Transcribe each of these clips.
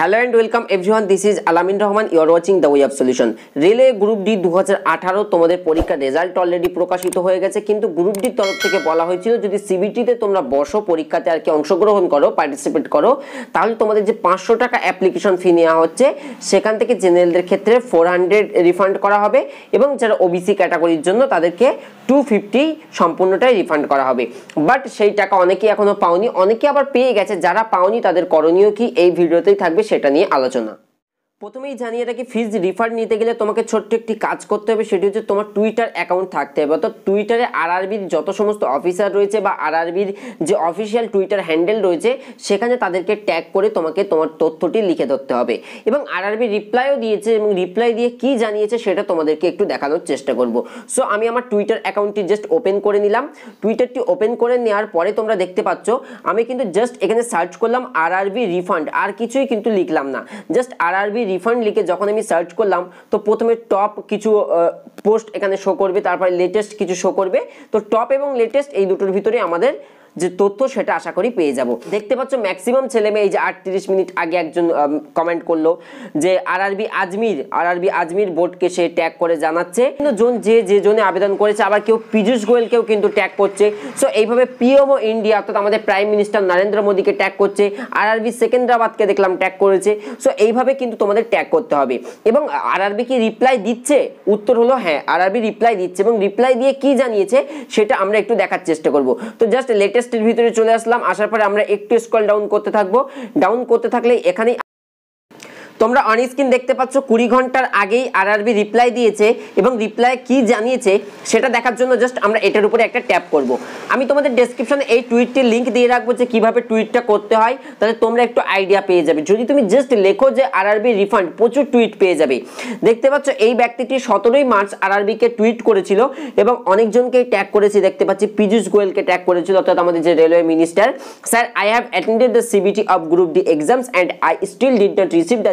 hello and welcome everyone this is Alamin Rahman you're watching the way of solution রেলে group D দু তোমাদের পরীক্ষার result already প্রকাশিত হয়ে গেছে কিন্তু গ্রুপ ডির তরফ থেকে বলা হয়েছিল যদি সিবিটিতে তোমরা বসো পরীক্ষাতে আর কি অংশগ্রহণ করো পার্টিসিপেট করো তাহলে তোমাদের যে পাঁচশো টাকা অ্যাপ্লিকেশন ফি নেওয়া হচ্ছে সেখান থেকে জেনারেলদের ক্ষেত্রে ফোর হান্ড্রেড রিফান্ড করা হবে এবং যারা ওবিসি ক্যাটাগরির জন্য তাদেরকে টু ফিফটি সম্পূর্ণটাই রিফান্ড করা হবে বাট সেই টাকা অনেকেই এখনও পাওনি অনেকে আবার পেয়ে গেছে যারা পাওনি তাদের করণীয় কি এই ভিডিওতেই থাকবে সেটা নিয়ে আলোচনা প্রথমেই জানি এটা কি ফিজ রিফান্ড নিতে গেলে তোমাকে ছোট্ট একটি কাজ করতে হবে সেটি হচ্ছে তোমার টুইটার অ্যাকাউন্ট থাকতে হবে অর্থাৎ টুইটারে আরআরবির যত সমস্ত অফিসার রয়েছে বা আরবির যে অফিসিয়াল টুইটার হ্যান্ডেল রয়েছে সেখানে তাদেরকে ট্যাগ করে তোমাকে তোমার তথ্যটি লিখে ধরতে হবে এবং আরআরবি রিপ্লাইও দিয়েছে এবং রিপ্লাই দিয়ে কি জানিয়েছে সেটা তোমাদেরকে একটু দেখানোর চেষ্টা করব সো আমি আমার টুইটার অ্যাকাউন্টটি জাস্ট ওপেন করে নিলাম টুইটারটি ওপেন করে নেওয়ার পরে তোমরা দেখতে পাচ্ছ আমি কিন্তু জাস্ট এখানে সার্চ করলাম আরআরবি রিফান্ড আর কিছুই কিন্তু লিখলাম না জাস্ট আরআরবি রিফান্ড লিখে যখন আমি সার্চ করলাম তো প্রথমে টপ কিছু পোস্ট এখানে শো করবে তারপরে লেটেস্ট কিছু শো করবে তো টপ এবং লেটেস্ট এই দুটোর ভিতরে আমাদের যে তথ্য সেটা আশা করি পেয়ে যাব দেখতে পাচ্ছ ম্যাক্সিমাম ছেলে মেয়ে এই যে আটত্রিশ মিনিট আগে একজন কমেন্ট করলো যে আর আরবি আজমির আর আরবি আজমির বোর্ডকে সে ট্যাগ করে জানাচ্ছে কিন্তু জোন যে যে জোনে আবেদন করেছে আবার কেউ পীযুষ গোয়েলকেও কিন্তু ট্যাগ করছে সো এইভাবে পিএমও ইন্ডিয়া অর্থাৎ আমাদের প্রাইম মিনিস্টার নরেন্দ্র মোদীকে ট্যাগ করছে আর আরবি সেকেন্দ্রাবাদকে দেখলাম ট্যাগ করেছে সো এইভাবে কিন্তু তোমাদের ট্যাগ করতে হবে এবং আর আরবি কি রিপ্লাই দিচ্ছে উত্তর হলো হ্যাঁ আর আরবি রিপ্লাই দিচ্ছে এবং রিপ্লাই দিয়ে কি জানিয়েছে সেটা আমরা একটু দেখার চেষ্টা করব তো জাস্ট লেটেস্ট লেটেস্টের ভিতরে চলে আসলাম আসার পরে আমরা একটু স্কল ডাউন করতে থাকবো ডাউন করতে থাকলে এখানেই তোমরা অন স্ক্রিন দেখতে পাচ্ছ কুড়ি ঘন্টার আগেই আরআরবি রিপ্লাই দিয়েছে এবং রিপ্লাই কি জানিয়েছে সেটা দেখার জন্য জাস্ট আমরা এটার উপরে একটা ট্যাপ করব আমি তোমাদের ডেসক্রিপশনে এই টুইটটির লিঙ্ক দিয়ে রাখবো যে কীভাবে টুইটটা করতে হয় তাহলে তোমরা একটু আইডিয়া পেয়ে যাবে যদি তুমি জাস্ট লেখো যে আরআরবি রিফান্ড প্রচুর টুইট পেয়ে যাবে দেখতে পাচ্ছ এই ব্যক্তিটি সতেরোই মার্চ আরআরবিকে টুইট করেছিল এবং অনেকজনকেই ট্যাগ করেছি দেখতে পাচ্ছি পীযুষ গোয়েলকে ট্যাগ করেছিল অর্থাৎ আমাদের যে railway minister sir I have attended the CBT of group D exams and I still did not receive the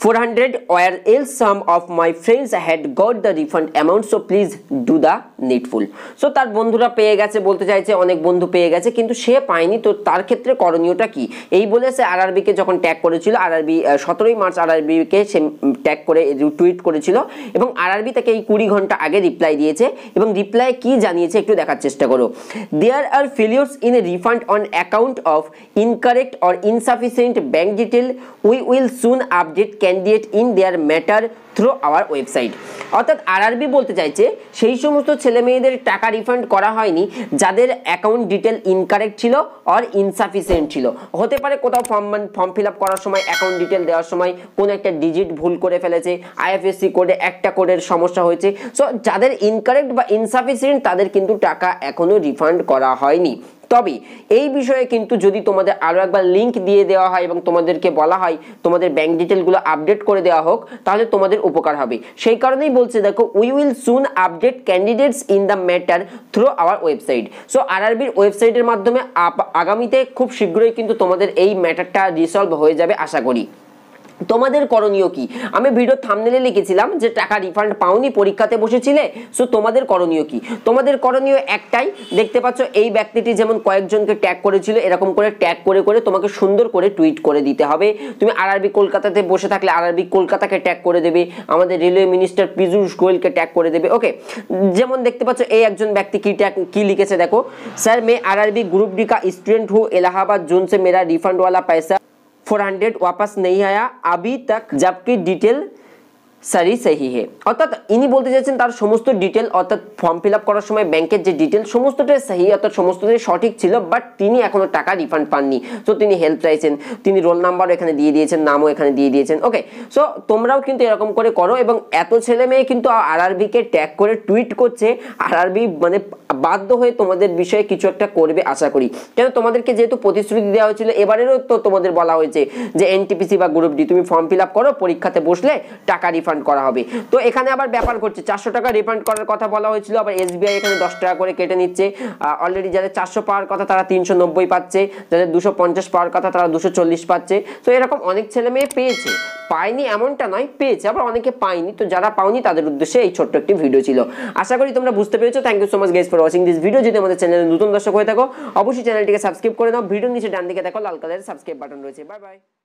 400 or else some of my friends had got the refund amount so please do the needful so তার বন্ধুরা পেয়ে গেছে বলতে চাইছে অনেক বন্ধু পেয়ে গেছে কিন্তু সে পায়নি তো তার ক্ষেত্রে করণীয়টা কি এই বলে সে আরআরবিকে যখন ট্যাগ করেছিল আরআরবি সতেরোই মার্চ আরআরবিকে সে ট্যাগ করে টুইট করেছিল এবং আরআরবি তাকে এই কুড়ি ঘন্টা আগে রিপ্লাই দিয়েছে এবং রিপ্লাই কি জানিয়েছে একটু দেখার চেষ্টা করো there are failures in refund on account of incorrect or insufficient bank detail we will soon update candidate in their matter through our website অর্থাৎ আরআরবি বলতে চাইছে সেই সমস্ত ছেলে মেয়েদের টাকা রিফান্ড করা হয়নি যাদের অ্যাকাউন্ট ডিটেল ইনকারেক্ট ছিল অর ইনসাফিসিয়েন্ট ছিল হতে পারে কোথাও ফর্ম ফর্ম ফিল করার সময় অ্যাকাউন্ট ডিটেল দেওয়ার সময় কোনো একটা ডিজিট ভুল করে ফেলেছে আইএফএসসি কোডে একটা কোডের সমস্যা হয়েছে সো যাদের ইনকারেক্ট বা ইনসাফিসিয়েন্ট তাদের কিন্তু টাকা এখনও রিফান্ড করা হয়নি তবে এই বিষয়ে কিন্তু যদি তোমাদের আরও একবার লিঙ্ক দিয়ে দেওয়া হয় এবং তোমাদেরকে বলা হয় তোমাদের ব্যাংক ডিটেলগুলো আপডেট করে দেওয়া হোক তাহলে তোমাদের উপকার হবে সেই কারণেই বলছে দেখো we will soon update candidates in the matter through our website so আরআরবির ওয়েবসাইটের মাধ্যমে আগামীতে খুব শীঘ্রই কিন্তু তোমাদের এই ম্যাটারটা রিসলভ হয়ে যাবে আশা করি তোমাদের করণীয় কি আমি ভিডিও থামনেলে লিখেছিলাম যে টাকা রিফান্ড পাওনি পরীক্ষাতে বসেছিলে সো তোমাদের করণীয় কি তোমাদের করণীয় একটাই দেখতে পাচ্ছ এই ব্যক্তিটি যেমন কয়েকজনকে ট্যাগ করেছিল এরকম করে ট্যাগ করে করে তোমাকে সুন্দর করে টুইট করে দিতে হবে তুমি আরআরবি কলকাতাতে বসে থাকলে আরআরবি কলকাতাকে ট্যাগ করে দেবে আমাদের রেলওয়ে মিনিস্টার পীযূষ গোয়েলকে ট্যাগ করে দেবে ওকে যেমন দেখতে পাচ্ছ এই একজন ব্যক্তি কি ট্যাগ কি লিখেছে দেখো স্যার মে আরআরবি গ্রুপ ডিকা স্টুডেন্ট হু এলাহাবাদ জোন সে মেরা রিফান্ডওয়ালা পয়সা 400 वापस नहीं आया अभी तक जबकि डिटेल সারি সাহি হে অর্থাৎ ইনি বলতে চাইছেন তার সমস্ত ডিটেল অর্থাৎ ফর্ম ফিল আপ করার সময় ব্যাংকের যে ডিটেল সমস্তটাই সাহি অর্থাৎ সমস্তটাই সঠিক ছিল বাট তিনি এখনও টাকা রিফান্ড পাননি সো তিনি হেল্প চাইছেন তিনি রোল নাম্বারও এখানে দিয়ে দিয়েছেন নামও এখানে দিয়ে দিয়েছেন ওকে সো তোমরাও কিন্তু এরকম করে করো এবং এত ছেলে মেয়ে কিন্তু আর আরবিকে ট্যাগ করে টুইট করছে আর আরবি মানে বাধ্য হয়ে তোমাদের বিষয়ে কিছু একটা করবে আশা করি কেন তোমাদেরকে যেহেতু প্রতিশ্রুতি দেওয়া হয়েছিল এবারেরও তো তোমাদের বলা হয়েছে যে এনটিপিসি বা গ্রুপ ডি তুমি ফর্ম ফিল আপ করো পরীক্ষাতে বসলে টাকা রিফান্ড রিফান্ড করা হবে তো এখানে আবার ব্যাপার করছে চারশো টাকা রিফান্ড করার কথা বলা হয়েছিল আবার এসবিআই এখানে দশ টাকা করে কেটে নিচ্ছে অলরেডি যাদের চারশো পাওয়ার কথা তারা তিনশো নব্বই পাচ্ছে যাদের দুশো পঞ্চাশ পাওয়ার কথা তারা দুশো চল্লিশ পাচ্ছে তো এরকম অনেক ছেলে মেয়ে পেয়েছে পাইনি এমনটা নয় পেয়েছে আবার অনেকে পাইনি তো যারা পাওনি তাদের উদ্দেশ্যে এই ছোট্ট একটি ভিডিও ছিল আশা করি তোমরা বুঝতে পেরেছো thank you so much guys for watching this video যদি আমাদের চ্যানেলে নতুন দর্শক হয়ে থাকো অবশ্যই চ্যানেলটিকে সাবস্ক্রাইব করে দাও ভিডিও নিচে ডান দিকে দেখো লাল কালারের সাবস্ক্রাইব বাটন রয়েছে বাই বাই